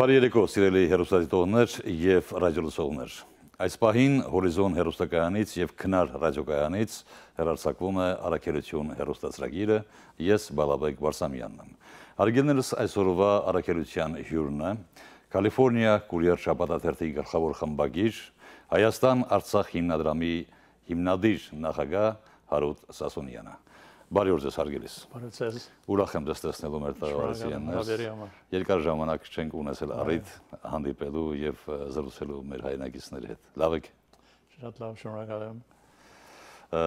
Բարի երեկո, սիրելի հերոստատիտողներ եւ ռադիոլսողներ։ Այս պահին Հորիզոն հերոստակայանից եւ Քնար ռադիոկայանից հեռարձակվում է Արաքելություն հերոստացրագիրը։ Ես Բալաբեկ Վարսամյանն եմ։ Հարգելներս այսօրվա Արաքելության հյուրն է Կալիֆոռնիա կուրիեր շաբաթաթերթի գլխավոր խմբագիր Հայաստան Արցախ հիմնադրամի հիմնադիր նախագահ Հարութ Սասունյանը։ Բարի օր ձեզ հարգելիս։ Բարի օր ձեզ։ Ուրախ եմ ձեզ տեսնելու մեր տաղավարությունս։ Երկար ժամանակ չենք ունեցել առիթ հանդիպելու եւ զրուցելու մեր հայրենակիցների հետ։ Լավ եք։ Շատ լավ, շնորհակալ եմ։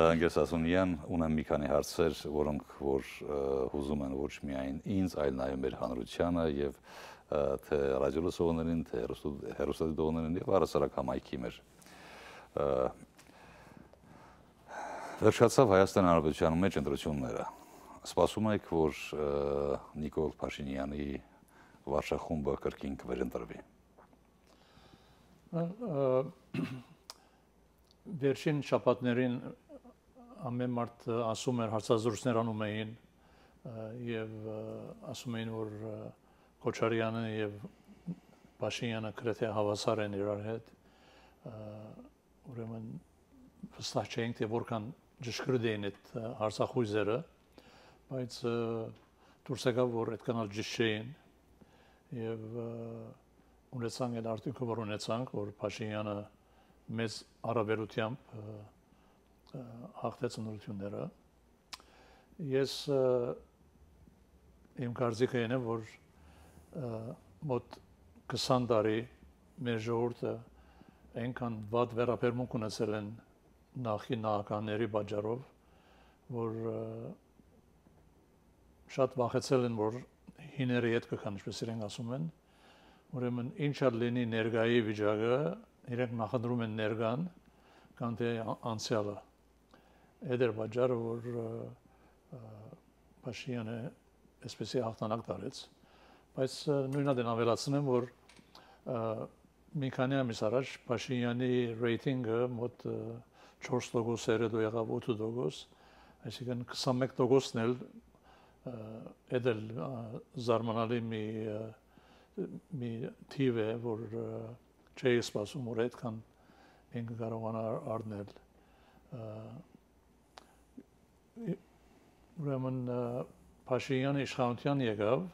Անգես Ասունյան, ունեմ մի քանի հարցեր, որոնք որ հուզում են ոչ միայն ինձ, այլ նաեւ մեր հանրությանը եւ թե ռադիոլսողներին, թե հերոստատիտողներին եւ առասարակ համայնքի մեր Վերջացավ Հայաստան Հանրապետության մեջ ընտրությունները։ Սպասում եք, որ Նիկոլ Փաշինյանի վարշախումբը կրկին կվերընտրվի։ Վերջին շաբաթներին ամեն մարդ ասում էր հարցազրույցներ անում էին եւ ասում էին որ Քոչարյանը եւ Փաշինյանը գրեթե հավասար են իրար հետ ուրեմն վստահ չենք թե որքան ճշգրիտ էին այդ հարցախույզերը, բայց դուրս եկավ, որ այդքան էլ ճիշտ չէին եւ ունեցանք այդ արդյունքը, որ ունեցանք, որ Փաշինյանը մեզ արաբերությամբ հաղթեց ընդրությունները։ Ես իմ կարծիքը այն է, որ մոտ 20 տարի մեր ժողովուրդը այնքան վատ վերաբերմունք ունեցել են նախինականների բաժարով որ շատ վախեցել են որ հիները իդ կքան ինչպես իրենք ասում են ուրեմն ինչա լինի ներգայի վիճակը իրենք նախընտրում են ներգան քան թե անցյալը այդեր բաժարը որ Փաշյանը այսպեսի հաղթանակ տարեց բայց նույնն է ավելացնեմ որ մի քանի ամիս առաջ Փաշյանի ռեյտինգը մոտ 1 4%-երը դու եղավ 8%, այսինքն 21%-ն էլ այդել զարմանալի մի մի թիվ է, որ չի սպասում, որ այդքան ինքը կարողանա առնել։ Ուրեմն Փաշինյանը իշխանության եկավ,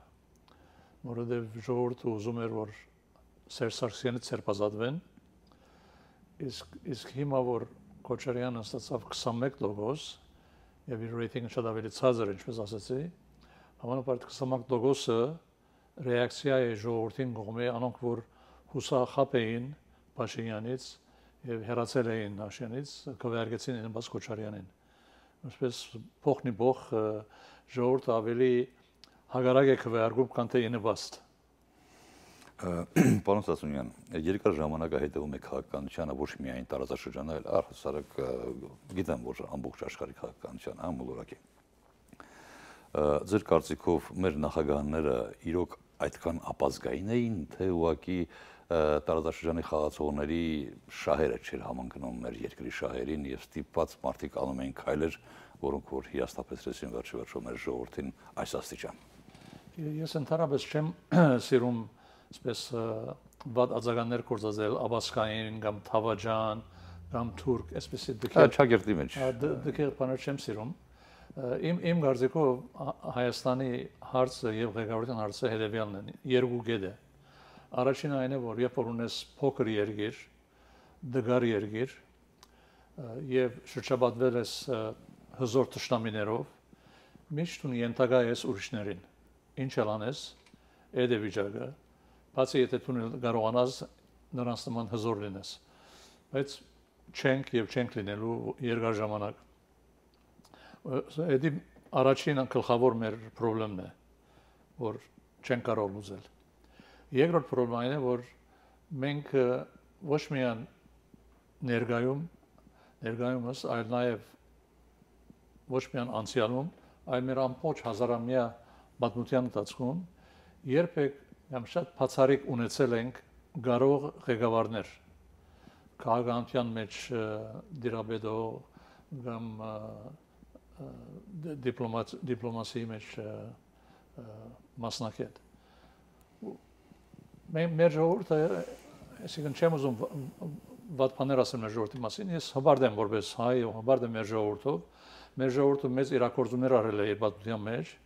որովհետև դե ժողովուրդը ուզում էր, որ Սերսարսյանը ծերպազատվեն։ Իսկ իսկ հիմա որ Քոչարյանը ստացավ 21% եւ իր ռեյտինգը շատ ավելի ցածր, ինչպես ասացի։ Համանապարտ 21%-ը ռեակցիա է ժողովրդին կողմի անոնք որ հուսախապ էին Փաշինյանից եւ հերացել էին Հաշյանից, կվերգեցին Էնբաս Քոչարյանին։ Ինչպես փոխնի փոխ ժողովուրդը ավելի հագարակ է կվերգում, քան թե Էնբաստ։ Պարոն Սասունյան, երկար ժամանակ է հետևում եք քաղաքականությանը ոչ միայն տարածաշրջանը, այլ առհասարակ գիտեմ, որ ամբողջ աշխարհի քաղաքականության ամոլորակ է։ Ձեր կարծիքով մեր նախագահները իրոք այդքան ապազգային էին, թե ուղակի տարածաշրջանի խաղացողների շահերը չէր համընկնում մեր երկրի շահերին եւ ստիպված մարդիկ անում էին քայլեր, որոնք որ հիաստապեցրեցին վերջիվերջո մեր ժողովրդին այս աստիճան։ Ես ընդհանրապես չեմ սիրում այսպես բադ ածագաններ կորզածել աբասկային կամ թավաջան կամ թուրք, այսպես դեր չագերտի մեջ։ Դեր բաներ չեմ սիրում։ Իմ իմ դարձիկով Հայաստանի հարցը եւ ղեկավարության հարցը հետեւյալն են։ Երկու գետ է։ Առաջինը այն է, որ երբ որ ունես փոքր երկիր, դգար երկիր, եւ շրջապատվել ես հզոր ճշտամիներով, միշտ ունի ենթակա ես ուրիշներին։ Ինչ ելանես, այդ է վիճակը Բացի եթե դու կարողանաս նրանց նման հզոր լինես։ Բայց չենք եւ չենք լինելու երկար ժամանակ։ Այդի առաջին գլխավոր մեր խնդրեմն է, որ չենք կարող լուծել։ Երկրորդ խնդրն է, որ մենք ոչ միայն ներգայում ներգայումս, այլ նաեւ ոչ միայն անցյալում, այլ մեր ամբողջ հազարամյա պատմության ընթացքում երբեք Եմ շատ բացարիք ունեցել ենք գարող ղեկավարներ քաղաքանության մեջ դիրաբեդող կամ դիպլոմատ դիպլոմասիի մեջ մասնակետ մեր մեր ժողովուրդը այսինքն չեմ ուզում ված բաներ ասեմ մեր ժողովրդի մասին ես հբարդ եմ որպես հայ ու հբարդ եմ մեր ժողովրդով մեր ժողովուրդը մեծ իրակորձումներ արել է իր պատմության մեջ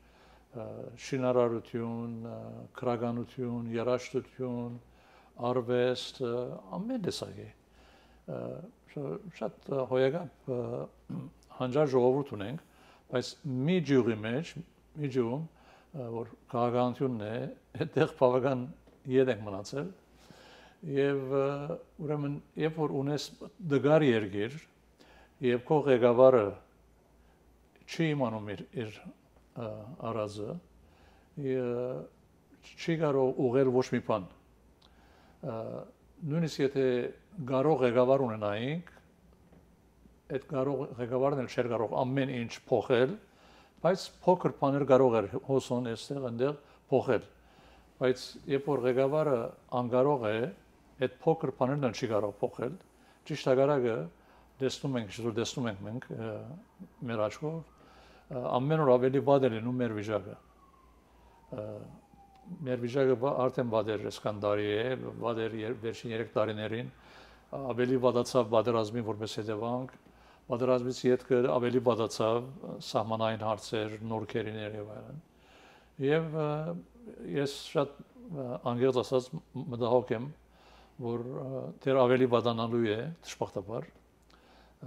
շինարարություն, քրագանություն, երաժշտություն, արվեստ, ամեն տեսակ է։ Շատ հոյական հանջար ժողովուրդ ունենք, բայց մի ջյուղի մեջ, մի ջյուղում, որ քաղաքականությունն է, այդտեղ բավական ետ ենք մնացել։ Եվ ուրեմն, երբ որ ունես դգար երգիր, եւ քո ղեկավարը չի իմանում իր իր արածը չի կարող ուղղել ոչ մի բան նույնիսկ եթե կարող ղեկավար ունենայինք այդ կարող ղեկավարն էլ չէր կարող ամեն ինչ փոխել բայց փոքր բաներ կարող էր հոսոն այստեղ այնտեղ փոխել բայց երբ որ ղեկավարը անկարող է այդ փոքր բաներն էլ չի կարող փոխել ճիշտ հակառակը դեսնում ենք, շուտ դեսնում ենք մենք մեր աչքով ամեն օր ավելի վատ է լինում մեր վիճակը։ Մեր վիճակը արդեն վատ էր այսքան տարի է, վատ էր վերջին 3 տարիներին, ավելի վատացավ պատերազմի որպես հետևանք, պատերազմից յետքը ավելի վատացավ սահմանային հարցեր, նոր քերիներ եւ այլն։ Եվ ես շատ անգերտ ասած մտահոգ եմ, որ դեռ ավելի վատանալու է, դժբախտաբար,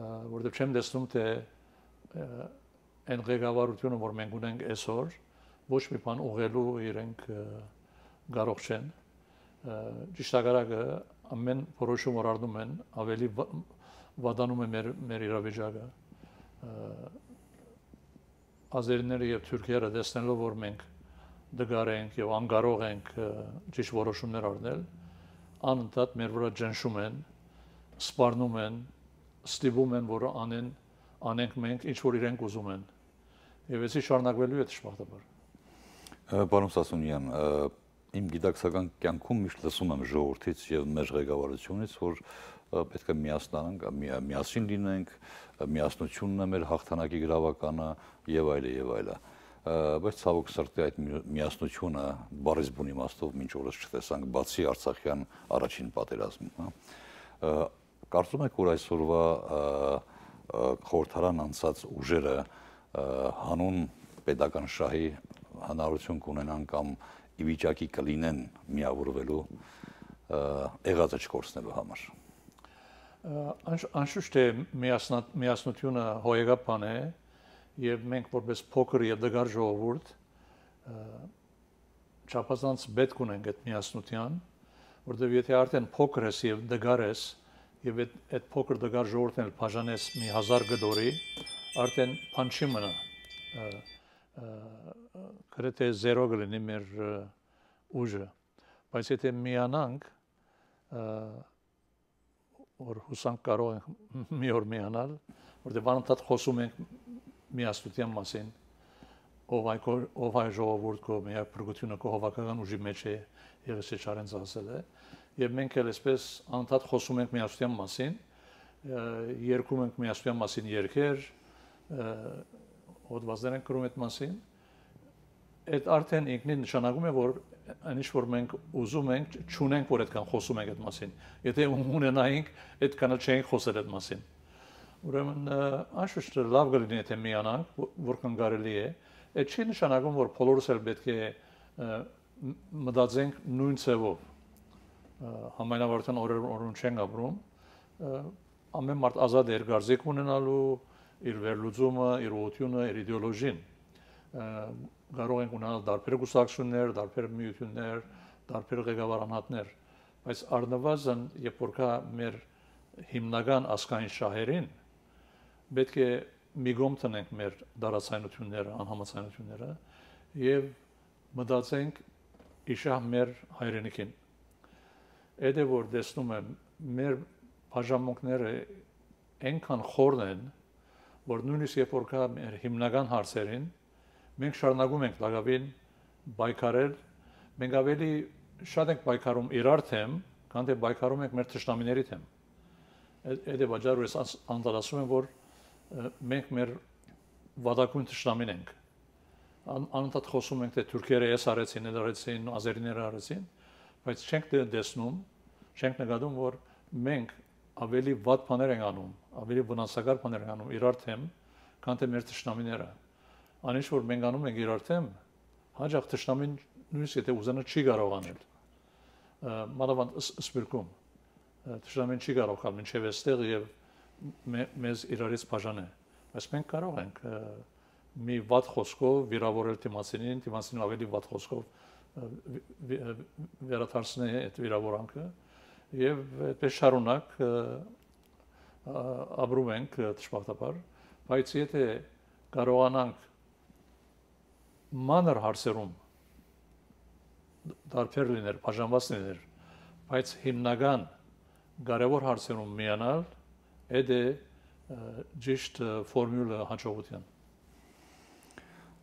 որովհետեւ չեմ տեսնում թե այն ղեկավարությունը, որ մենք ունենք այսօր, ոչ մի բան ուղղելու իրենք կարող չեն։ Ճիշտակարակը ամեն որոշում որ արնում են, ավելի վադանում է մեր մեր իրավիճակը։ Ազերները եւ թուրքերը տեսնելով որ մենք դգար ենք եւ անկարող ենք ճիշտ որոշումներ առնել, անընդհատ մեր վրա ճնշում են, սպառնում են, ստիպում են, որ անեն, անենք մենք ինչ որ իրենք ուզում են եւ էսի շարունակվելու է դժբախտաբար։ Պարոն Սասունյան, իմ գիտակցական կյանքում միշտ լսում եմ ժողովրդից եւ մեր ղեկավարությունից, որ պետք է միասնանանք, միասին լինենք, միասնությունն է մեր հաղթանակի գրավականը եւ այլը եւ այլը։ Բայց ցավոք սրտի այդ միասնությունը բարիզ բուն իմաստով մինչ օրս չտեսանք, բացի Արցախյան առաջին պատերազմում, հա։ Կարծում եք, որ այսօրվա խորհրդարան անցած ուժերը հանուն pedagogan շահի հնարություն կունենան կամ ի վիճակի կլինեն միավորվելու եղածը չկորցնելու համար։ Անշուշտ է միասնությունը հոյեգապան է եւ մենք որպես փոքր եւ դգար ժողովուրդ չափազանց պետք ունենք այդ միասնության, որտեղ եթե արդեն փոքր ես եւ դգար ես եւ այդ այդ փոքր դգար ժողովուրդն էլ բաժանես մի 1000 գդորի, արդեն բան չի մնա գրեթե 0 կլինի մեր ուժը բայց եթե միանանք որ հուսանք կարող ենք մի օր միանալ որտեղ անընդհատ խոսում ենք միասնության մասին ով այն ով այն ժողովուրդ կո մեր բրգությունը կո հավաքական ուժի մեջ է երեսի չարենց ասել է եւ մենք էլ այսպես անընդհատ խոսում ենք միասնության մասին երկում ենք միասնության մասին երկեր հոդվածներ են գրում այդ մասին, այդ արդեն ինքնին նշանակում է, որ այն ինչ որ մենք ուզում ենք, ճունենք, որ այդքան խոսում ենք այդ մասին։ Եթե ունենայինք, այդքանը չենք խոսել այդ մասին։ Ուրեմն անշուշտ լավ կլինի, եթե միանանք, որքան կարելի է։ Այդ չի նշանակում, որ բոլորս էլ պետք է մտածենք նույն ցևով։ Համայնավարության օրերում չենք ապրում։ Ամեն մարդ ազատ է իր գործիք ունենալու, իր վերլուծումը, իր ուղությունը, իր իդեոլոգին կարող են ունենալ դարբեր գուսակցություններ, դարբեր միություններ, դարբեր ղեկավարանատներ, բայց առնվազն երբ որ կա մեր հիմնական ասկային շահերին պետք է մի գոմ տնենք մեր դարասանությունները, անհամացանությունները եւ մտածենք իշա մեր հայրենիքին։ Եթե որ տեսնում եմ մեր բաժանմունքները այնքան խորն են, են որ նույնիսկ երբ որ կա մեր հիմնական հարցերին մենք շարունակում ենք լավագույն պայքարել մենք ավելի շատ ենք պայքարում իրար թեմ քան թե պայքարում ենք մեր ճշտամիների թեմ այդ է վաճառը ես անդրադառնում եմ որ մենք մեր վադակուն ճշտամին ենք անընդհատ խոսում ենք թե թուրքերը էս արեցին, էլ արեցին, ազերիները արեցին, բայց չենք դե-, դեսնում, չենք նկատում, որ մենք ավելի վատ բաներ են անում, ավելի վնասակար բաներ են անում իրար թեմ, քան թե մեր ճշնամիները։ Անիշ որ մենք անում ենք իրար թեմ, հաջող ճշնամին նույնիսկ եթե ուզանա չի կարող անել։ Մանավանդ սպիրկում ճշնամին չի կարող կան մինչև այստեղ եւ մեզ իրարից բաժանել։ Բայց մենք կարող ենք մի վատ խոսքով վիրավորել թիմասինին, թիմասինը ավելի վատ խոսքով վերաթարցնել այդ վիրավորանքը վի, վի, վի, վի, վի, վի, վի, վի, վի, եւ այդպես շարունակ ապրում ենք ճշմարտաբար, բայց եթե կարողանանք մանր հարցերում դարբեր լինել, բաժանված լինել, բայց հիմնական կարևոր հարցերում միանալ, այդ է ճիշտ ֆորմուլը հաջողության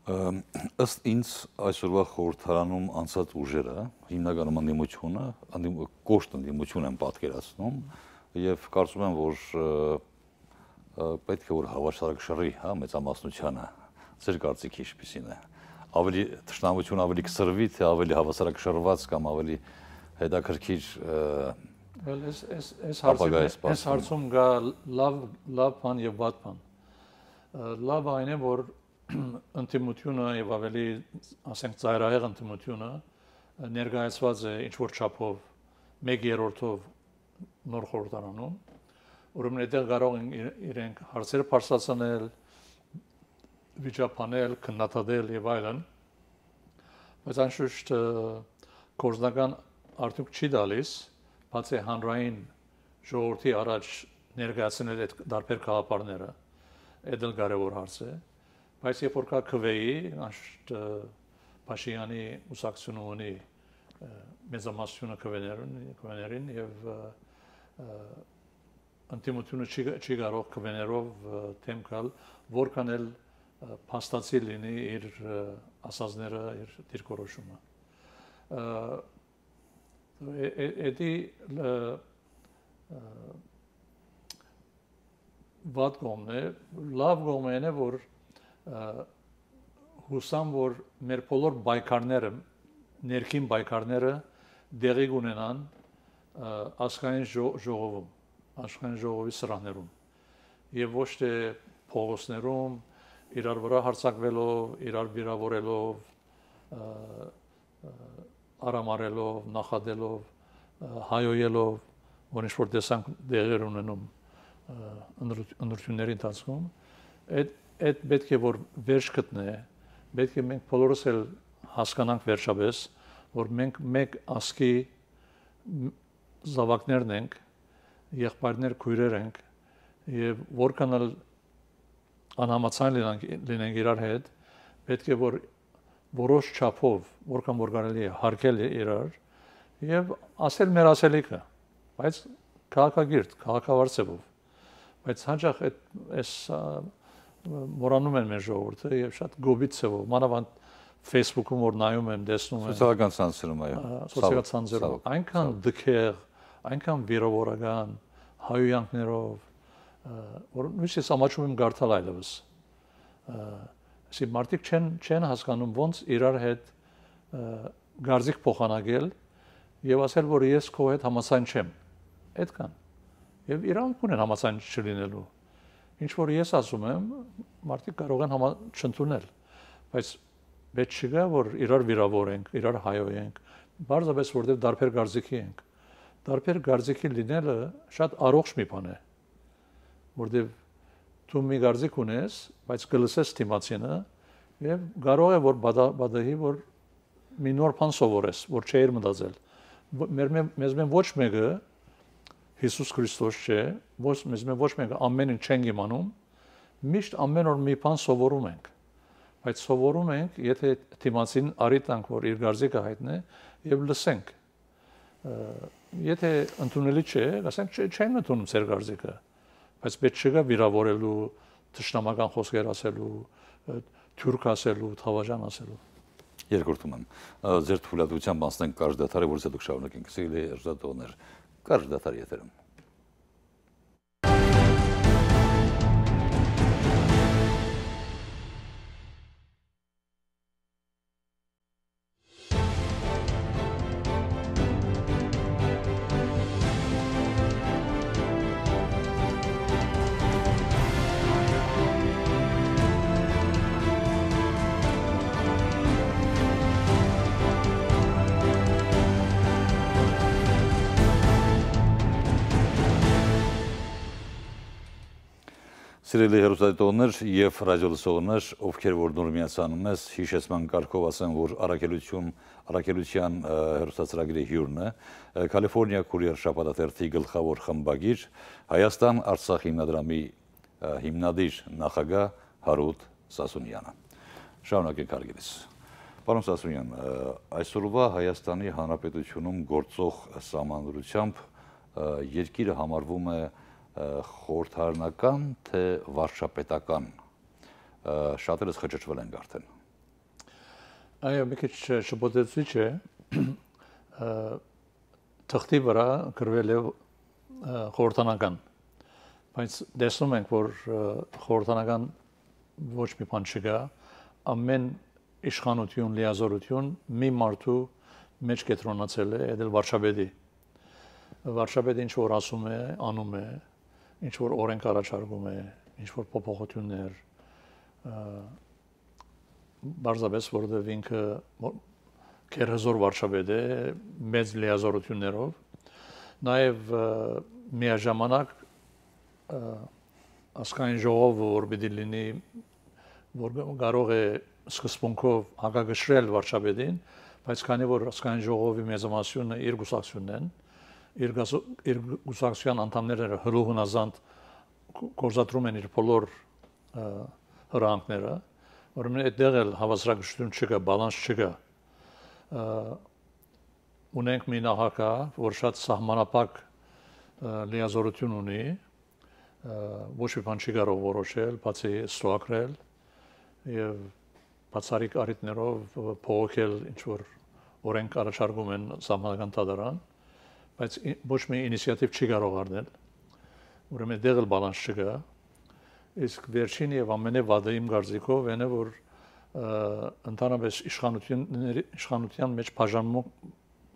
ըստ ինձ այսօրվա խորհրդարանում անցած ուժերը, հիմնականում անդիմությունը, անդիմ կոշտ անդիմություն են պատկերացնում եւ կարծում եմ, որ պետք է որ հավասարակշռի, հա, մեծամասնությանը։ Ձեր կարծիքի ինչպիսին է։ Ավելի ճշտամություն ավելի կսրվի, թե ավելի հավասարակշռված կամ ավելի հետաքրքիր Well, ես ես ես հարցում ես հարցում գա լավ լավ բան եւ վատ բան։ Լավ այն է, որ ընդդիմությունը եւ ավելի ասենք ծայրահեղ ընդդիմությունը ներկայացված է ինչ որ չափով 1/3-ով նոր խորհրդարանում ուրեմն այդտեղ կարող են իրենք հարցերը բարձրացնել վիճապանել քննադատել եւ այլն բայց անշուշտ կորզնական արդյոք չի դալիս բացի հանրային ժողովրդի առաջ ներկայացնել այդ դարբեր գաղափարները այդ էլ կարևոր հարց է Բայց երբ որ կա քվեի, անշտ Փաշյանի ուսակցությունը ունի մեծամասնությունը քվեներուն, քվեներին եւ ընդդիմությունը չի չի կարող քվեներով թեմ կալ, որքան էլ փաստացի լինի իր ասածները, իր դիրքորոշումը։ Էդի վատ գոմն է, լավ գոմն է, որ հուսամ որ մեր բոլոր բայկարները ներքին բայկարները դեղի ունենան աշխային ժողովում աշխային ժողովի սրաներում եւ ոչ թե փողոցներում իրար վրա հարցակվելով, իրար վիրավորելով, արամարելով, նախադելով, հայոյելով, որ ինչ որ տեսանք դեղեր ունենում ընդրությունների ընթացքում, այդ այդ պետք է որ վերջ գտնե, պետք է մենք բոլորս էլ հասկանանք վերջապես, որ մենք մեկ ասկի զավակներն ենք, եղբայրներ, քույրեր ենք եւ որքանալ անհամացան լինենք լինենք իրար հետ, պետք է որ որոշ չափով, որքան որ կարելի է հարկել իրար եւ ասել մեր ասելիքը, բայց քաղաքագիրտ, քաղաքավարծեվով։ Բայց հաճախ այդ այս մորանում են մեր ժողովուրդը եւ շատ գոբից ցեվով մանավանդ Facebook-ում որ նայում եմ, դեսնում եմ սոցիալական ցանցերում այո, սոցիալական ցանցերում այնքան դքեղ, այնքան վիրավորական հայոյանքներով որ միշտ ես ամաչում եմ գարթալ այլևս ասի մարդիկ չեն չեն հասկանում ոնց իրար հետ գարձիկ փոխանակել եւ ասել որ ես քո հետ համասայն չեմ այդքան եւ իրանք ունեն համասայն չլինելու Ինչ որ ես ասում եմ, մարդիկ կարող են համա չընդունել, բայց պետք չգա որ իրար վիրավորենք, իրար հայոյենք, բարձրապես որտեղ դարբեր գործիքի ենք։ Դարբեր գործիքի լինելը շատ առողջ մի բան է։ Որտեղ դու մի գործիք ունես, բայց կլսես թիմացինը եւ կարող է որ բադահի որ մի նոր բան սովորես, որ չէր մտածել։ Մեր մեզ մեն ոչ մեկը Հիսուս Քրիստոս չէ, ոչ մեզ ոչ մենք ամեն ինչ չենք իմանում, միշտ ամեն օր մի բան սովորում ենք։ Բայց սովորում ենք, եթե թիմացին արի տանք, որ իր դարձիկը հայտնի եւ լսենք։ Եթե ընդունելի չէ, ասենք չեն ընդունում ծեր դարձիկը, բայց պետք չկա վիրավորելու, ճշտամական խոսքեր ասելու, թուրք ասելու, թավաժան ասելու։ Երկրորդում եմ, ձեր թույլատվությամբ անցնենք կարճ դաթարը, որից հետո կշարունակենք։ Սիրելի երժատողներ, Karşıda atar yeterim. Սիրելի հերոստատիտողներ եւ ռադիոլսողներ, ովքեր որ նոր միացան մեզ, հիշեցման կարգով ասեմ, որ առաքելություն, առաքելության հերոստացրագրի հյուրն է Կալիֆոռնիա կուրիեր շապատաթերթի գլխավոր խմբագիր, Հայաստան Արցախ հիմնադրամի հիմնադիր նախագահ Հարութ Սասունյանը։ Շնորհակալ կարգելիս։ Պարոն Սասունյան, այսօրվա Հայաստանի Հանրապետությունում գործող համանրությամբ երկիրը համարվում է խորհրդարանական թե վարչապետական շատերս խճճվել ենք արդեն։ Այո, մի քիչ շփոթեցիչ է թղթի վրա գրվել է խորհրդանական։ Բայց տեսնում ենք, որ խորհրդանական ոչ մի բան չկա, ամեն իշխանություն, լիազորություն մի մարդու մեջ կետրոնացել է, դա վարչապետի։ Վարչապետը ինչ որ ասում է, անում է, ինչ որ օրենք առաջարկում է, ինչ որ փոփոխություններ բարձրապես որովհետև ինքը քերհզոր վարչապետ է մեծ լիազորություններով նաև միաժամանակ ասկային ժողովը որ պիտի լինի որ կարող է սկզբունքով հակագշրել վարչապետին բայց քանի որ ասկային ժողովի մեծամասնությունը իր գուսակցությունն են իր գուսակցության անդամները հրուհնազանդ կորզատրում են իր բոլոր հրանքները, ուրեմն այդտեղ էլ հավասարակշռություն չկա, բալանս չկա։ Ունենք մի նահակա, որ շատ սահմանապակ լիազորություն ունի, ոչ մի բան չի կարող որոշել, բացի ստոակրել եւ բացարիք արիտներով փոխել ինչ որ օրենք առաջարկում են սահմանական դատարան բայց ոչ մի ինիցիատիվ չի կարող առնել։ Ուրեմն դեղ էլ բալանս չկա։ Իսկ վերջին եւ ամենավատը իմ գարձիկով այն է, որ ընդհանրապես իշխանությունների իշխանության մեջ բաժանմունք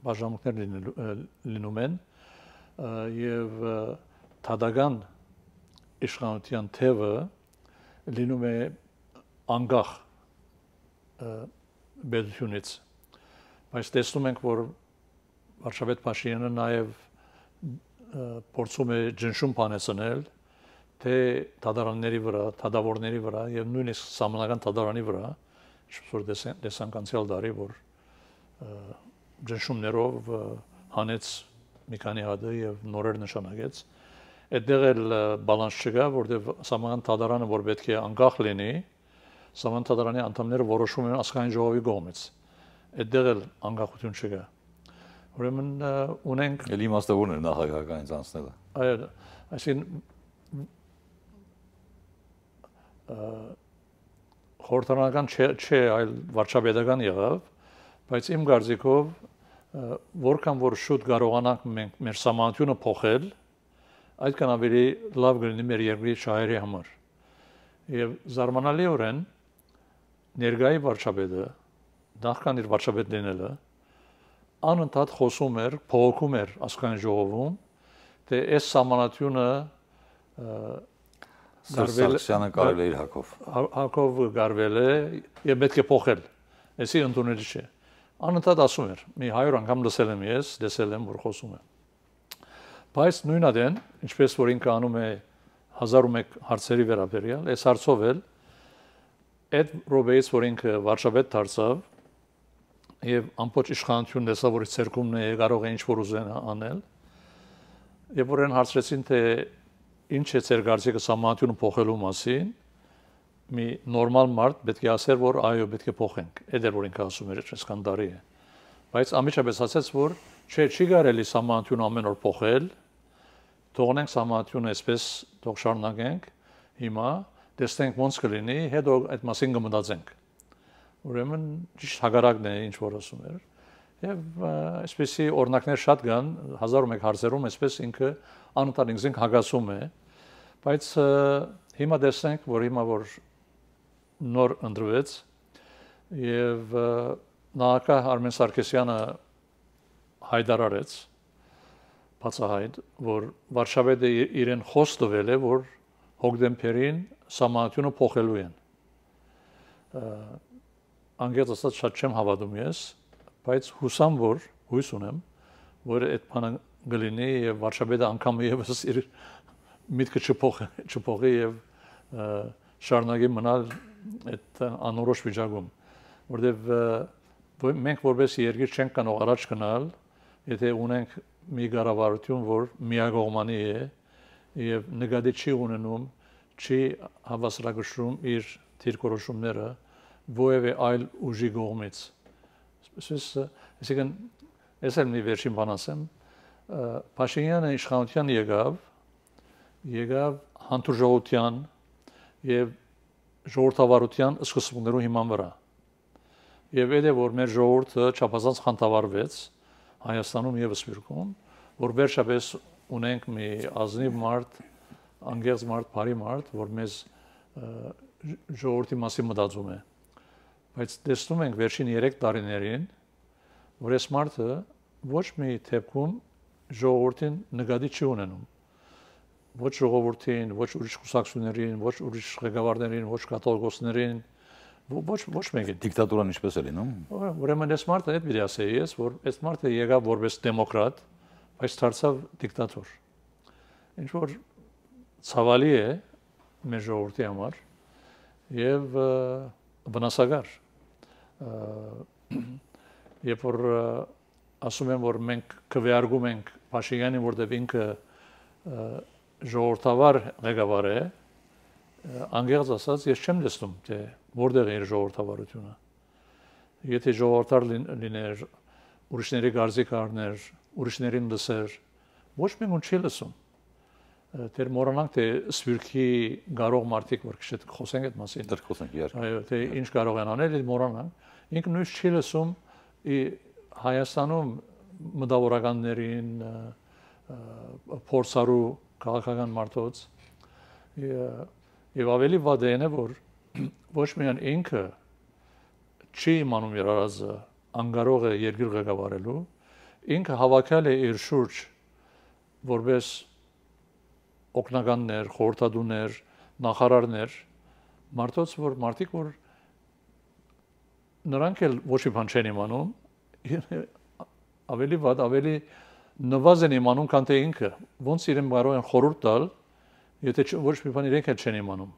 բաժանմունքներ լինում են եւ թադական իշխանության թևը լինում է անգախ բերությունից բայց տեսնում ենք որ Վարշավետ Փաշինյանը նաև փորձում է ջնշում փանեցնել թե դադարանների վրա, դադավորների վրա եւ նույնիսկ համանական դադարանի վրա, ինչպես որ տեսանք անցյալ դարի, որ ջնշումներով հանեց մի քանի հատ եւ նորեր նշանակեց։ Այդտեղ էլ բալանս չկա, որտեղ համանական դադարանը որ պետք է անկախ լինի, համանական դադարանի անդամները որոշում են ասկային ժողովի կողմից։ Այդտեղ էլ անկախություն չկա։ Ուրեմն ունենք Էլ իմաստը ո՞րն էր նախագահականից անցնելը։ Այո, այսինքն խորհրդարանական չէ, չէ, այլ վարչապետական եղավ, բայց իմ կարծիքով որքան որ շուտ կարողանանք մենք մեր համանությունը փոխել, այդքան ավելի լավ կլինի մեր երկրի շահերի համար։ Եվ զարմանալիորեն ներկայի վարչապետը, նախքան իր վարչապետ լինելը, անընդհատ խոսում էր, փողոքում էր ասկան ժողովում, թե այս համանատյունը Գարվել Սարգսյանը կարել է իր հակով։ Հակով գարվել է եւ պետք է փոխել։ Էսի ընդունելի չէ։ Անընդհատ ասում էր, մի 100 անգամ լսել եմ ես, լսել եմ որ խոսում է։ Բայց նույնա դեն, ինչպես որ ինքը անում է 1001 հարցերի վերաբերյալ, այս հարցով էլ այդ ռոբեից որ ինքը վարշավետ դարձավ, եւ ամբողջ իշխանությունն հեսա որի ցերկումն է կարող է ինչ որ ուզեն անել եւ որեն հարցրեցին թե ինչ է ցերգարցիկը համանդյունը փոխելու մասին մի նորմալ մարդ պետք է ասեր որ այո պետք է փոխենք այդ էր որ ինքը ասում էր այսքան դարի է բայց ամիջապես ասաց որ չէ չի կարելի համանդյուն ամեն օր փոխել թողնենք համանդյունը այսպես թող շարունակենք հիմա տեսնենք ոնց կլինի հետո այդ մասին կմտածենք ուրեմն ճիշտ հագարակն է ինչ որ ասում էր։ Եվ այսպեսի օրնակներ շատ կան 1001 հարցերում, այսպես ինքը անընդհատ ինքն հագասում է։ Բայց հիմա տեսնենք, որ հիմա որ նոր ընդրվեց եւ նախա Արմեն Սարգսյանը հայտարարեց բացահայտ, որ Վարշավեդը իրեն խոս տվել է, որ հոկտեմբերին սահմանությունը փոխելու են անգերտ ասած շատ չեմ հավատում ես, բայց հուսամ որ հույս ունեմ, որ այդ բանը գլինի եւ Վարշավեդը անգամ եւս իր միտքը չփոխի, չփոխի եւ շարունակի մնալ այդ անորոշ վիճակում, որտեւ մենք որպես երկիր չենք կարող առաջ գնալ, եթե ունենք մի գարավարություն, որ միագողմանի է եւ նկատի չի ունենում, չի հավասարակշռում իր դիրքորոշումները որևէ այլ ուժի կողմից։ Այսպես, այսինքն ես եմ մի վերջին բան ասեմ, Փաշինյանը իշխանության եկավ, եկավ հանդուրժողության եւ ժողովրդավարության սկզբունքներով հիման վրա։ Եվ այդ է որ մեր ժողովուրդը չափազանց խանդավառվեց Հայաստանում եւ Սփյուռքում, որ վերջապես ունենք մի ազնիվ մարդ, անգերս մարդ, բարի մարդ, որ մեզ ժողովրդի մասին մտածում է։ մարդ, Բայց տեսնում ենք վերջին 3 տարիներին, որ այս մարդը ոչ մի դեպքում ժողովրդին նկատի չի ունենում։ Ոչ ժողովրդին, ոչ ուրիշ խուսակցություններին, ոչ ուրիշ ղեկավարներին, ոչ կաթողիկոսներին, ոչ ոչ մեկի դիկտատուրան ինչպես է լինում։ Ուրեմն այս մարդը այդ մի ասեի ես, որ այս մարդը եկավ որպես դեմոկրատ, բայց դարձավ դիկտատոր։ Ինչ որ ցավալի է մեր ժողովրդի համար եւ վնասակար երբ որ ասում եմ որ մենք քվեարկում ենք Փաշինյանին որտեղ ինքը ժողովրդավար ղեկավար է անգերց ասած ես չեմ լսում թե որտեղ է ժողովրդավարությունը եթե ժողովրդար լիներ ուրիշների գարզիկ առներ ուրիշներին լսեր ոչ մեկուն չի լսում Դեր մոռանանք թե սյուրքի գարող մարդիկ որ քիչ խոսենք այդ մասին։ Դեռ խոսենք իհարկե։ Այո, թե ինչ կարող են անել, դա մոռանանք։ Ինքը նույնիսկ չի լսում Հայաստանում մտավորականներին փորձարու քաղաքական մարդոց եւ ավելի վատ այն է որ ոչ միայն ինքը չի իմանում իր առածը, անկարող է երկիր ղեկավարելու, ինքը հավաքել է իր շուրջ որպես օկնականներ, խորհրդատուներ, նախարարներ, մարդոց որ մարդիկ որ նրանք էլ ոչ մի բան չեն իմանում, ավելի վատ, ավելի նվազ են իմանում, քան թե ինքը։ Ոնց իրեն կարող են խորհուրդ տալ, եթե ոչ մի բան իրենք էլ չեն իմանում։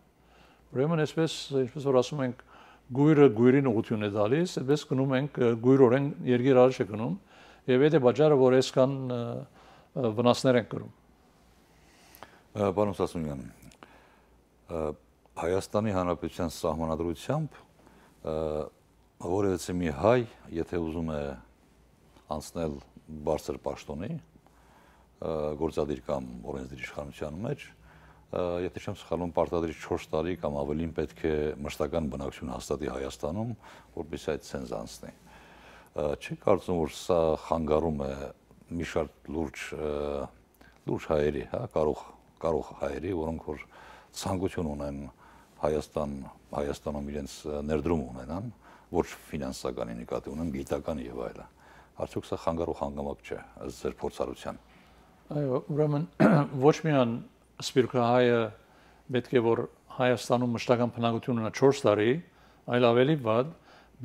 Ուրեմն այսպես, ինչպես որ ասում ենք, գույրը գույրին ուղություն է դալիս, այդպես գնում ենք գույրորեն երկիր արժե գնում, եւ եթե բաժարը որ այսքան վնասներ են կրում։ Պարոն Սասունյան, Հայաստանի Հանրապետության սահմանադրությամբ որևէ մի հայ, եթե ուզում է անցնել բարձր պաշտոնի, գործադիր կամ օրենսդիր իշխանության մեջ, եթե չեմ սխալվում, պարտադրիչ 4 տարի կամ ավելին պետք է մշտական բնակություն հաստատի Հայաստանում, որպես այդ ցենզ անցնի։ Չի կարծում, որ սա խանգարում է մի շարք լուրջ լուրջ հայերի, հա, կարող կարող հայերի, որոնք որ ցանկություն ունեն Հայաստան, Հայաստանում իրենց ներդրում ունենան, ոչ ֆինանսականի նկատի ունեմ, գիտական եւ այլն։ Արդյոք սա խանգարող հանգամանք չէ ըստ ձեր փորձառության։ Այո, ուրեմն ոչ միայն սպիրկահայը պետք է որ Հայաստանում մշտական բնակություն ունենա 4 տարի, այլ ավելի վատ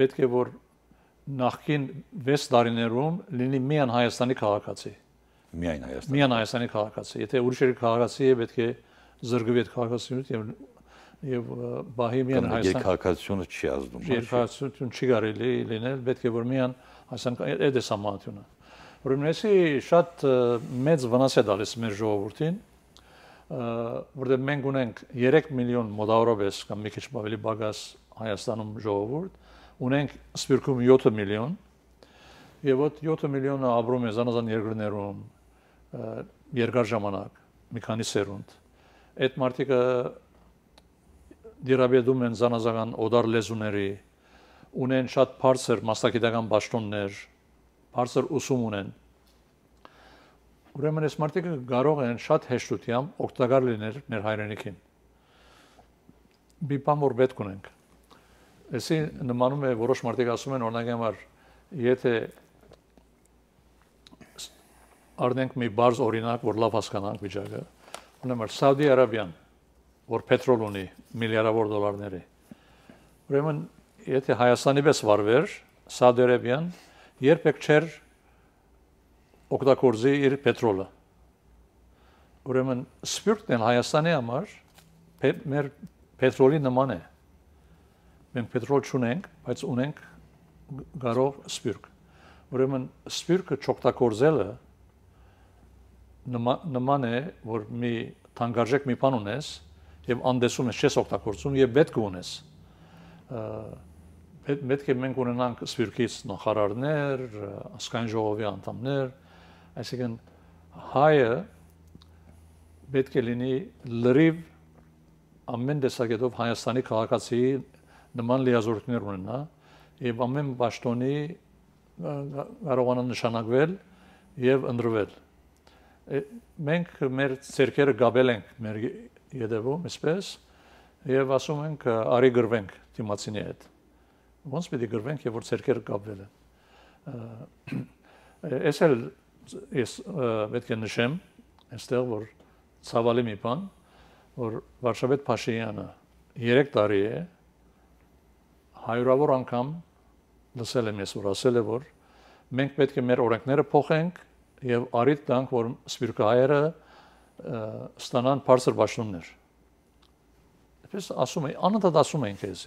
պետք է որ նախքին 6 տարիներում լինի միան Հայաստանի քաղաքացի միայն Հայաստանի միայն Հայաստանի քաղաքացի։ Եթե ուրիշերի քաղաքացի է, պետք է զրկվի այդ քաղաքացիությունից եւ եւ բահի միայն Հայաստան։ Երկհայացությունը չի ազդում։ Երկհայացություն չի կարելի լինել, պետք է որ միայն Հայաստան այդ է համատյունը։ Ուրեմն էսի շատ մեծ վնաս է տալիս մեր ժողովրդին, որտեղ մենք ունենք 3 միլիոն մոտավորապես կամ մի քիչ ավելի բագաս Հայաստանում ժողովուրդ, ունենք Սփյուռքում 7 միլիոն, եւ այդ 7 միլիոնը ապրում է զանազան երկրներում, երկար ժամանակ, մի քանի սերունդ։ Այդ մարդիկը դիրաբեդում են զանազական օդար լեզուների, ունեն շատ բարձր մասնագիտական ճշտոններ, բարձր ուսում ունեն։ Ուրեմն այս մարդիկը կարող են շատ հեշտությամբ օգտակար լինել մեր հայրենիքին։ Մի բան որ պետք ունենք։ Այսին նմանում է որոշ մարդիկ ասում են օրինակ համար եթե Արդենք մի բարձ օրինակ, որ լավ հասկանանք վիճակը։ Ուրեմն Սաուդի Արաբիան, որ պետրոլ ունի միլիարդավոր դոլարների։ Ուրեմն եթե Հայաստանի պես վարվեր Սաուդի Արաբիան, երբեք չէր օգտագործի իր պետրոլը։ Ուրեմն սպյուրտն Հայաստանի համար մեր պետրոլի նման է։ Մենք պետրոլ չունենք, բայց ունենք գարով սպյուրք։ Ուրեմն սպյուրքը չօգտագործելը նման է, որ մի թանկարժեք մի բան ունես եւ անդեսում ես, չես օգտագործում եւ պետք ունես։ Պետք է մենք ունենանք սվիրկից նախարարներ, ասկայն ժողովի անդամներ, այսինքն հայը պետք է լինի լրիվ ամեն տեսակետով Հայաստանի քաղաքացի նման լիազորություններ ունենա եւ ամեն ճշտոնի կարողանա նշանակվել եւ ընդրվել մենք մեր ցերկերը գաբել ենք մեր յետևում այսպես եւ ասում ենք արի գրվենք դիմացինի հետ ոնց պիտի գրվենք եւ որ ցերկերը գաբվել են ես էլ ես պետք է նշեմ այստեղ որ ցավալի մի բան որ Վարշավետ Փաշինյանը 3 տարի է հայրավոր անգամ լսել եմ ես որ ասել է որ մենք պետք է մեր օրենքները փոխենք եւ առիթ տանք, որ սպիրկահայերը ստանան բարձր բաշխումներ։ Դպես ասում են, անընդհատ ասում են քեզ։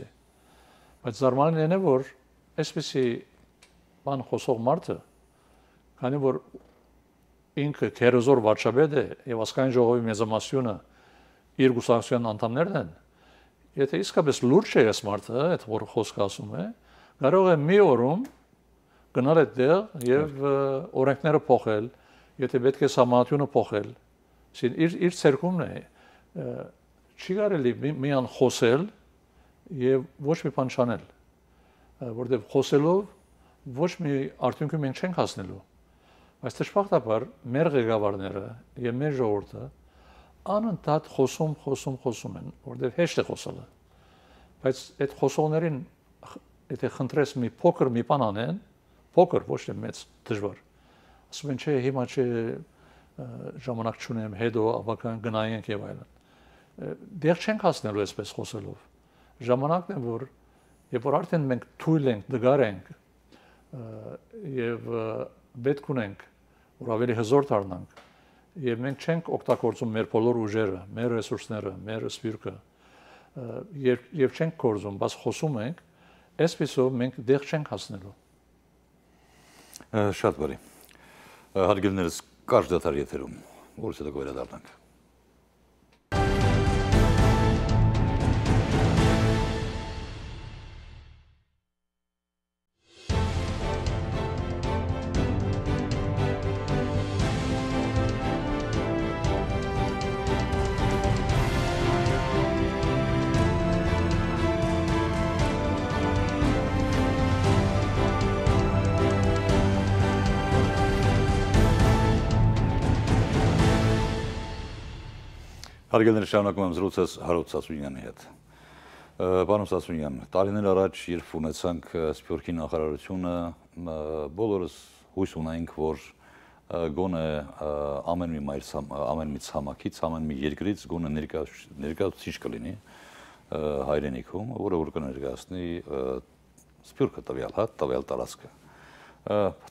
Բայց զարմանալին է, որ այսպեսի բան խոսող մարդը, քանի որ ինքը քերոզոր վարչապետ է եւ ասկային ժողովի մեծամասնությունը իր գուսակցության անդամներն են, եթե իսկապես լուրջ է այս մարդը, այդ որ խոսքը ասում է, կարող է մի օրում գնալ այդ դեր եւ օրենքները փոխել, եթե պետք է համատյունը փոխել։ Իսկ իր իր ցերկումն է չի կարելի միան խոսել եւ ոչ մի բան չանել, որտեղ խոսելով ոչ մի արդյունքի մենք չենք հասնելու։ Բայց ճշմարտաբար մեր ղեկավարները եւ մեր ժողովուրդը անընդհատ խոսում, խոսում, խոսում են, որտեղ հեշտ է խոսելը։ Բայց այդ խոսողներին եթե խնդրես մի փոքր մի բան անեն, փոքր, ոչ թե մեծ դժվար։ Ասում են, չէ, հիմա չէ ժամանակ չունեմ, հետո ապական գնայինք եւ այլն։ Դեռ չենք հասնելու այսպես խոսելով։ Ժամանակն է, որ երբ որ արդեն մենք թույլ ենք, դգար ենք եւ պետք ունենք, որ ավելի հզոր դառնանք, եւ մենք չենք օգտագործում մեր բոլոր ուժերը, մեր ռեսուրսները, մեր սպիրկը եւ եւ չենք կորզում, բայց խոսում ենք, այսպեսով մենք դեղ չենք հասնելու։ Շատ բարի։ Հարգելներս կարճ դատարի եթերում, որից հետո կվերադառնանք։ Հարգելները շարունակում եմ զրուցես Հարութ Սասունյանի հետ։ Պարոն Սասունյան, տարիներ առաջ, երբ ունեցանք Սփյուռքի նախարարությունը, բոլորս հույս ունեինք, որ գոնե ամեն մի մայր ամեն մի ցամաքից, ամեն մի երկրից գոնե ներկայացուցիչ կլինի հայրենիքում, որը որ կներկայացնի Սփյուռքը տվյալ, հա, տվյալ տարածքը։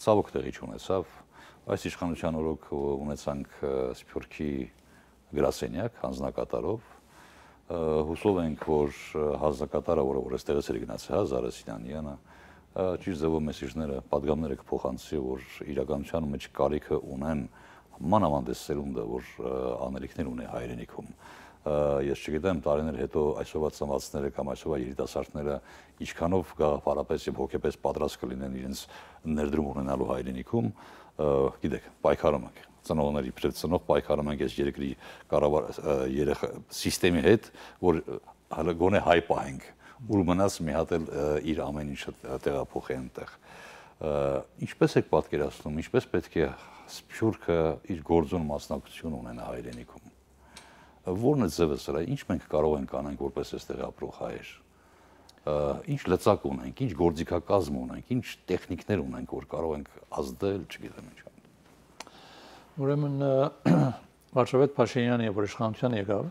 Ցավոք տեղի չունեցավ։ Այս իշխանության օրոք ունեցանք Սփյուռքի գրասենյակ հանձնակատարով հուսով ենք, որ հանձնակատարը, որը որ այստեղից էր գնացել, հա Զարեսինյանը, ճիշտ ձևով մեսիջները, падգամները կփոխանցի, որ իրականության մեջ կարիքը ունեն մանավանդ այս սերունդը, որ անելիքներ ունի հայրենիքում ես չգիտեմ տարիներ հետո այսօր ծնվածները կամ այսօր երիտասարդները ինչքանով գաղափարապես եւ հոգեպես պատրաստ կլինեն իրենց ներդրում ունենալու հայրենիքում գիտեք պայքարում ենք ծնողների իբրև ծնող պայքարում ենք այս երկրի կառավար երեխա համակարգի հետ, որ հələ գոնե հայ պահենք, ուր մնաց մի հատ էլ իր ամեն ինչը տեղափոխի այնտեղ։ Ինչպես եք պատկերացնում, ինչպես պետք է Սփյուռքը իր գործուն մասնակցություն ունենա հայրենիքում։ Որն է ձևը սրա, ինչ մենք կարող ենք անենք որպես այստեղ ապրող հայեր ինչ լծակ ունենք, ինչ գործիքակազմ ունենք, ինչ տեխնիկներ ունենք, որ կարող ենք ազդել, չգիտեմ ինչա։ Ուրեմն Վարշավետ Փաշինյանը երբ իշխանության եկավ,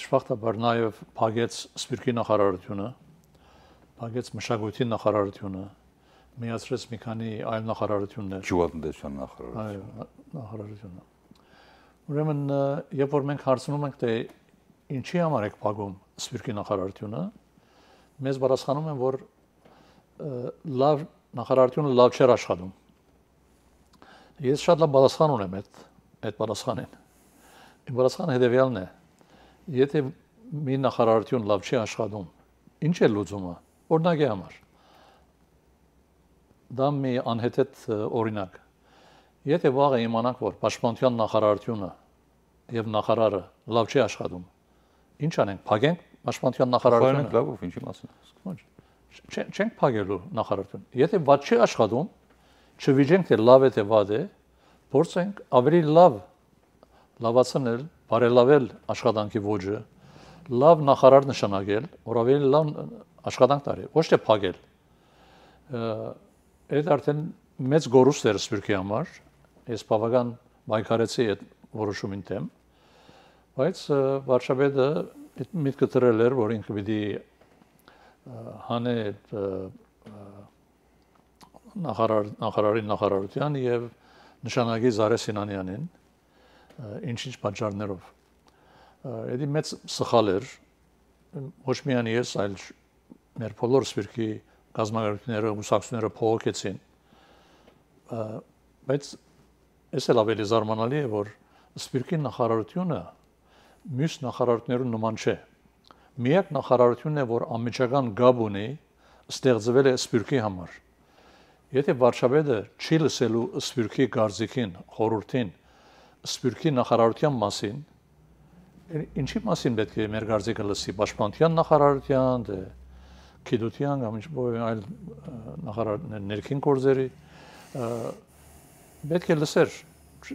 դժվարտաբար նաև փակեց Սպիրկի նախարարությունը, փակեց մշակույթի նախարարությունը, միացրեց մի քանի այլ նախարարություններ։ Ճյուղատնտեսության նախարարությունը։ Այո, նախարարությունը։ Ուրեմն երբ որ մենք հարցնում ենք թե ինչի համար եք փակում Սպիրկի նախարարությունը, մեզ պատասխանում են որ լավ նախարարությունը լավ չէր աշխատում Ես շատ լավ պատասխան ունեմ այդ այդ պատասխանին։ Իմ պատասխանը հետևյալն է։ Եթե մի նախարարություն լավ չի աշխատում, ինչ է լուծումը։ Օրինակի համար։ Դա մի անհետ օրինակ։ Եթե վաղը իմանանք, որ պաշտպանության նախարարությունը եւ նախարարը լավ չի աշխատում, ինչ անենք, փակենք պաշտպանության նախարարությունը։ Փակենք լավ, ինչի մասին ասում։ Չենք փակելու նախարարություն։ Եթե ված չի աշխատում, չվիճենք թե լավ է թե վատ է, փորձենք ավելի լավ լավացնել, բարելավել աշխատանքի ոճը, լավ նախարար նշանակել, որ ավելի լավ աշխատանք տարի, ոչ թե փակել։ Այդ արդեն մեծ գորուստ էր Սփյուռքի համար։ Ես բավական մայքարեցի այդ որոշումին դեմ, բայց վարշավեդը միտքը դրել էր, որ ինքը պիտի հանե նախարար նախարարի նախարարության եւ նշանակի Զարե Սինանյանին ինչ-ինչ պատճառներով։ Դա մեծ սխալ էր ոչ միայն ես, այլ մեր բոլոր սիրքի գազམ་ակերպները ուսակցները փողոքեցին։ Բայց ես էլ ավելի զարմանալի է, որ սպիրկի նախարարությունը մյուս նախարարություններուն նման չէ։ Միակ նախարարությունն է, որ անմիջական գաբ ունի ստեղծվել է սպիրկի համար։ Եթե Վարշավեդը չի լսելու Սփյուռքի գարձիկին, խորհրդին, Սփյուռքի նախարարության մասին, ինչի մասին պետք է մեր գարձիկը լսի, պաշտպանության նախարարության, դե քիդության կամ ինչ-որ այլ նախարարներ ներքին գործերի պետք է լսեր,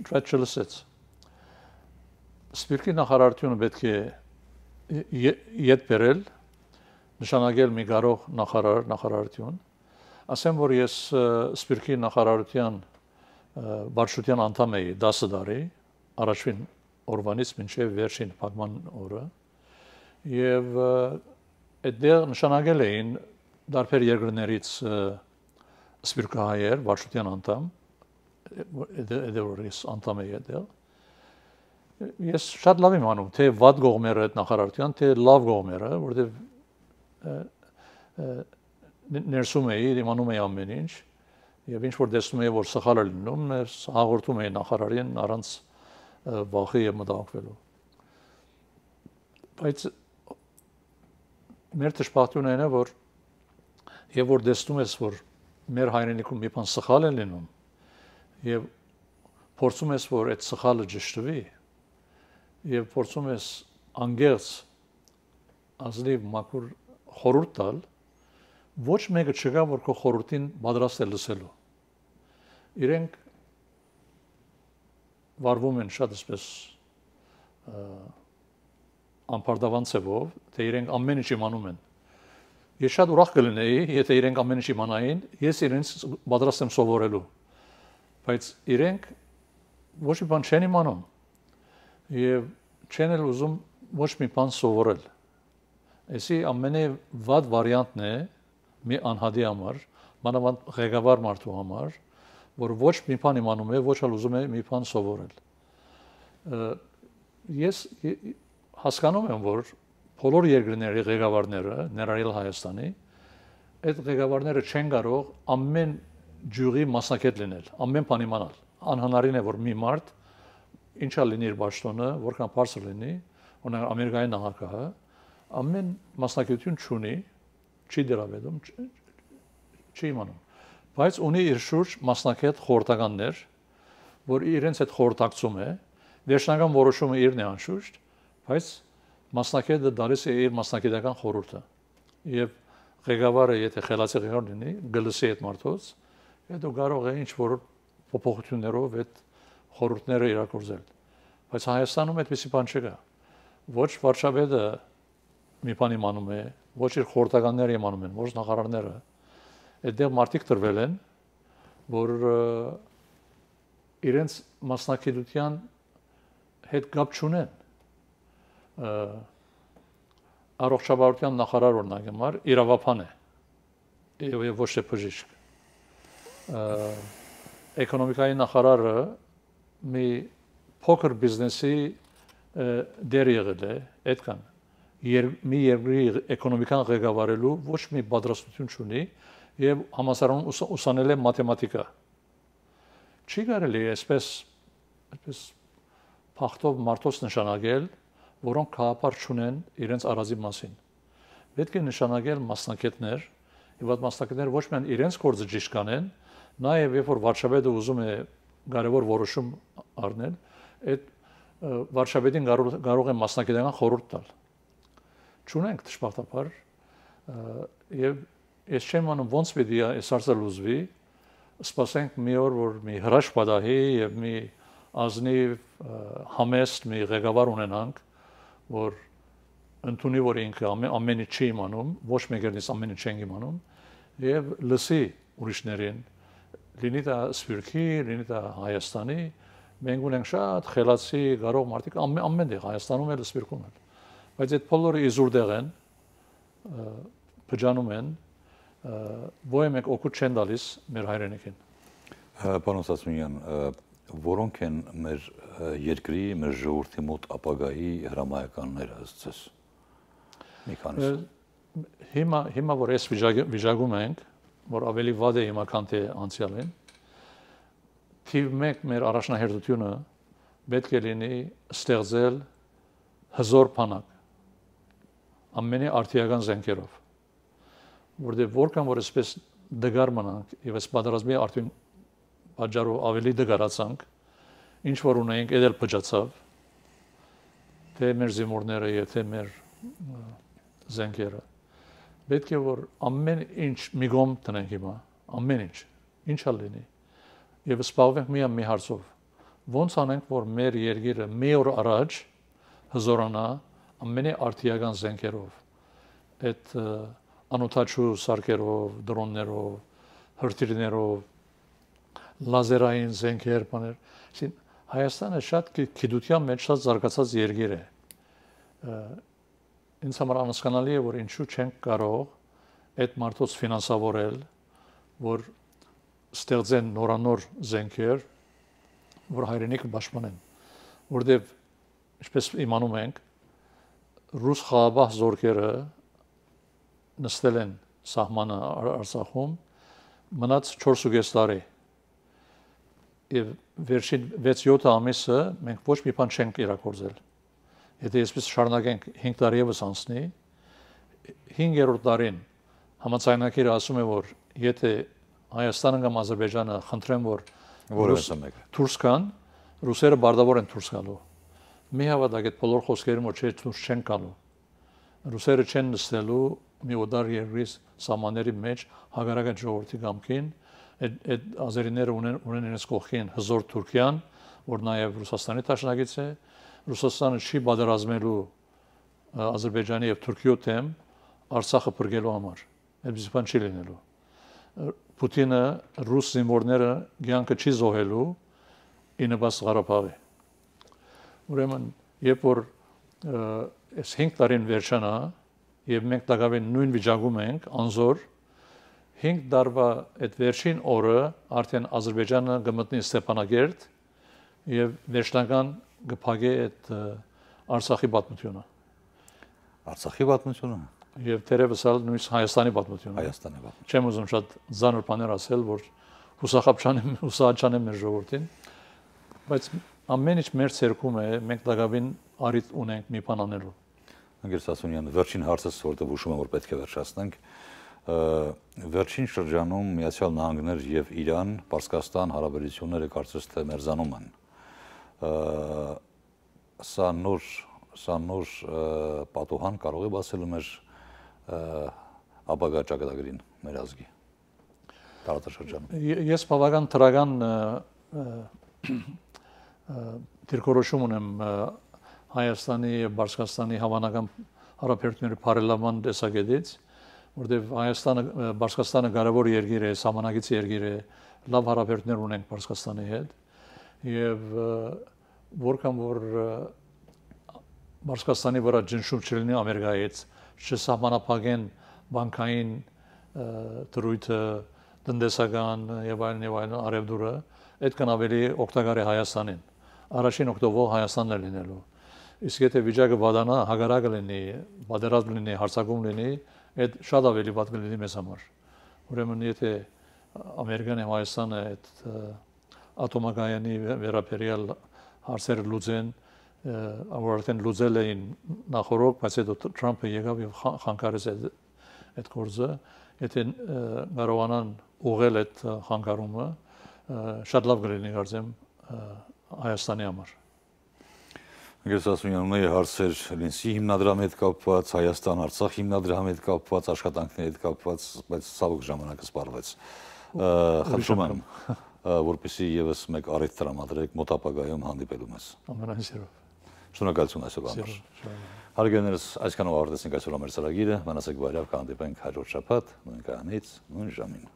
բայց չլսեց։ Սփյուռքի նախարարությունը պետք է յետ բերել նշանակել մի գարող նախարար, նախարարություն ասեմ, որ ես Սփյուռքի նախարարության վարչության անդամ էի 10 տարի, առաջին օրվանից մինչև վերջին պատման օրը, եւ այդտեղ նշանակել էին դարբեր երկրներից Սփյուռքի հայեր վարչության անդամ, այդերորից անդամ էի այդտեղ ես շատ լավ եմ անում, թե վատ գողմերը այդ նախարարության, թե լավ գողմերը, որտեվ ներսում էի, իմանում էի ամեն ինչ, եւ ինչ որ տեսնում էի, որ սխալ է լինում, ներս հաղորդում էի նախարարին առանց վախի եւ մտահոգվելու։ Բայց մեր դժբախտյունն այն է, որ եւ որ տեսնում ես, որ մեր հայրենիքում մի բան սխալ է լինում եւ փորձում ես, որ այդ սխալը ճշտվի եւ փորձում ես անգերց ազնիվ մաքուր խորուրդ տալ, ոչ մեկը չկա, որ քո խորհրդին պատրաստ է լսելու։ Իրենք վարվում են շատ այսպես անպարտավան ցևով, թե իրենք ամեն ինչ իմանում են։ Ես շատ ուրախ կլինեի, եթե իրենք ամեն ինչ իմանային, ես իրենց պատրաստ եմ սովորելու։ Բայց իրենք ոչ մի բան չեն իմանում եւ չեն էլ ուզում ոչ մի բան սովորել։ Էսի ամենե վատ վարիանտն է, մի անհատի համար, մանավանդ ղեկավար մարդու համար, որ ոչ մի բան իմանում է, ոչ էլ ուզում է մի բան սովորել։ Ես հասկանում եմ, որ բոլոր երկրների ղեկավարները, ներառյալ Հայաստանի, այդ ղեկավարները չեն կարող ամեն ջյուղի մասնակետ լինել, ամեն բան իմանալ։ Անհնարին է, որ մի մարդ ինչա լինի իր ճշտոնը, որքան բարձր լինի, օրինակ ամերիկայի նահանգը, ամեն մասնակցություն չունի, չի դրամեդում, չի իմանում։ Բայց ունի իր շուրջ մասնակետ խորտականներ, որ իրենց այդ խորտակցում է, վերջնական որոշումը իրն է անշուշտ, բայց մասնակետը դարիս է իր մասնակետական խորհուրդը։ Եվ ղեկավարը, եթե խելացի ղեկավար լինի, գլսի այդ մարդոց, հետո կարող է ինչ որ փոփոխություններով այդ խորհուրդները իրագործել։ Բայց Հայաստանում այդպեսի բան չկա։ Ոչ վարչապետը մի բան իմանում է, ոչ իր խորհրդականները իմ անում են, ոչ նախարարները։ Այդտեղ մարդիկ տրվել են, որ իրենց մասնակցության հետ կապ չունեն։ Առողջապահության նախարար օրինակ համար իրավապան է եւ ոչ թե բժիշկ։ Էկոնոմիկայի նախարարը մի փոքր բիզնեսի դեր եղել է, այդքան եր, մի երկրի էկոնոմիկան ղեկավարելու ոչ մի պատրաստություն չունի եւ համասարանում ուս, ուսանել է մաթեմատիկա։ Չի կարելի այսպես այսպես փախտով մարդոց նշանակել, որոնք քաղաքապար չունեն իրենց առազի մասին։ Պետք է նշանակել մասնակետներ, եւ այդ մասնակետները ոչ միայն իրենց գործը ճիշտ կանեն, նաեւ երբ որ վարչապետը ուզում է կարևոր որոշում առնել, այդ վարչապետին կարող է մասնակետական խորհուրդ տալ չունենք դժբախտաբար եւ ես չեմ անում ոնց պետք է այս հարցը լուծվի սպասենք մի օր որ մի հրաշ պատահի եւ մի ազնիվ համեստ մի ղեկավար ունենանք որ ընդունի որ ինքը ամենը չի իմանում ոչ մեկերից ամենը չեն իմանում եւ լսի ուրիշներին լինի դա Սփյուռքի, լինի դա Հայաստանի, մենք ունենք շատ խելացի, կարող մարդիկ ամեն տեղ Հայաստանում էլ, Սփյուռքում էլ։ Բայց այդ բոլորը իզուրդեղ են, բջանում են, ոյե մեկ օգուտ չեն դալիս մեր հայրենիքին։ Պարոն Սասունյան, որոնք են մեր երկրի, մեր ժողովրդի մոտ ապագայի հրամայականները ըստ ձեզ։ Մի քանի հիմա հիմա որ ես վիճակում ենք, որ ավելի վատ է հիմա քան թե անցյալին։ Թիվ 1 մեր առաջնահերթությունը պետք է լինի ստեղծել հզոր փանակ ամենի արդիական զենքերով որտեղ որքան որ այսպես դգար մնանք եւ այս պատերազմի արդյուն պատճառով ավելի դգարացանք ինչ որ ունենք դա փճացավ թե մեր զինվորները եւ թե մեր զենքերը պետք է որ ամեն ինչ մի գոմ տնենք հիմա ամեն ինչ ինչա լինի եւ սպառվենք մի մի հարցով ո՞նց անենք որ մեր երկիրը մի օր առաջ հզորանա ամենե արտիական զենքերով այդ անօթաչու սարքերով, դրոններով, հրթիռներով, լազերային զենքեր բաներ, ասին Հայաստանը շատ քիդության մեջ շատ զարգացած երկիր է։ Ինձ համար անհասկանալի է, որ ինչու չենք կարող այդ մարդոց ֆինանսավորել, որ ստեղծեն նորանոր զենքեր, որ հայրենիքը պաշտպանեն, որտեղ ինչպես իմանում ենք, ռուս խաղաբահ զորքերը նստել են սահմանը Արցախում մնաց 4.5 տարի։ Եվ վերջին 6-7 ամիսը մենք ոչ մի բան չենք իրագործել։ Եթե այսպես շարունակենք 5 տարի եւս անցնի, 5-րդ տարին համացանակերը ասում են, որ եթե Հայաստանը կամ Ադրբեջանը խնդրեն, որ որևէ մեկը դուրս գան, ռուսերը բարդավոր են դուրս գալու Մի հավատակ այդ բոլոր խոսքերը մոտ չէ ցույց չեն կալու։ Ռուսերը չեն նստելու մի օդար երկրից սամաների մեջ հագարական ժողովրդի կամքին, այդ այդ ազերիները ունեն ունեն իրենց կողքին հզոր Թուրքիան, որ նաև Ռուսաստանի տաշնակից է։ Ռուսաստանը չի բادرազմելու Ադրբեջանի եւ Թուրքիո դեմ Արցախը բրգելու համար։ Այդպես բան չի լինելու։ Պուտինը ռուս զինվորները ցանկը չի զոհելու ինը բաց Ղարաբաղի Ուրեմն, երբ որ այս 5 տարին վերջանա եւ մենք ողավեն նույն վիճակում ենք, անզոր 5 տարվա այդ վերջին օրը արդեն Ադրբեջանը գմտնի Ստեփանագերտ եւ վերջնական գփագե այդ Արցախի պատմությունը։ Արցախի պատմությունը եւ դերևս ալ նույնիսկ Հայաստանի պատմությունը։ Հայաստանի պատմությունը։ Չեմ ուզում շատ զանր բաներ ասել, որ հուսախապչանը հուսահաճանը մեր ժողովրդին, բայց ամեն ինչ մեր ցերքում է, մենք դակավին արիտ ունենք մի բան անելու։ Անգեր Սասունյան, վերջին հարցս, որտեղ հուշում եմ, որ պետք է վերջացնենք, վերջին շրջանում Միացյալ Նահանգներ եւ Իրան, Պարսկաստան հարաբերությունները կարծես թե մերզանում են։ Սա նոր, սա նոր պատուհան կարող է բացել մեր ապագա ճակատագրին մեր ազգի տարածաշրջանում։ Ես բավական դրական դիրքորոշում ունեմ Հայաստանի եւ Բարսկաստանի հավանական հարաբերությունների բարելավման տեսակետից, որտեղ Հայաստանը Բարսկաստանը կարևոր երկիր է, համանագից երկիր է, լավ հարաբերություններ ունենք Բարսկաստանի հետ եւ որքան որ Բարսկաստանի վրա ջնշում չլինի Ամերիկայից, չսահմանափակեն բանկային դրույթը, տնտեսական եւ այլն եւ այլն արևդուրը, այդքան ավելի օգտակար է Հայաստանին առաջին օկտոբեր Հայաստանն է լինելու։ Իսկ եթե վիճակը վատանա, հագարակը լինի, պատերազմ լինի, հարցակում լինի, այդ շատ ավելի վատ կլինի մեզ համար։ Ուրեմն եթե Ամերիկան եւ Հայաստանը այդ ատոմակայանի վերաբերյալ հարցերը լուծեն, ավարտեն լուծել էին նախորդ, բայց հետո Թրամփը եկավ եւ խանգարեց այդ այդ գործը, եթե կարողանան ուղղել այդ խանգարումը, շատ լավ կլինի, կարծեմ, Հայաստանի համար։ Գրսասունյանների հարցեր Լինսի հիմնադրամի հետ կապված, Հայաստան-Արցախ հիմնադրամի հետ կապված, աշխատանքների հետ կապված, բայց ցավոք ժամանակը սպառվեց։ Խնդրում եմ, որպեսզի եւս մեկ առիթ տրամադրեք մոտ ապագայում հանդիպելու մեզ։ Ամենասիրով։ Շնորհակալություն այսօր համար։ Հարգելներս այսքանով ավարտեցինք այսօր մեր ծրագիրը, մնացեք բարիավ կհանդիպենք հաջորդ շաբաթ նույն կայանից, նույն ժամին։